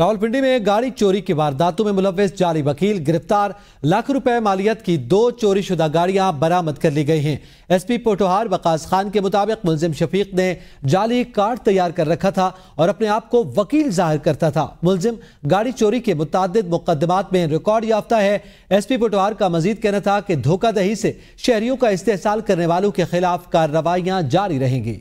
रावलपिंडी में गाड़ी चोरी की वारदातों में मुलविस जाली वकील गिरफ्तार लाख रुपए मालियत की दो चोरीशुदा गाड़ियां बरामद कर ली गई हैं एसपी पोटोहार वकास खान के मुताबिक मुलजिम शफीक ने जाली कार्ड तैयार कर रखा था और अपने आप को वकील जाहिर करता था मुलजिम गाड़ी चोरी के मुतद मुकदमात में रिकॉर्ड याफ्ता है एस पी पोटोहार का मजीद कहना था कि धोखादही से शहरियों का इस्तेसाल करने वालों के खिलाफ कार्रवाइयाँ जारी रहेंगी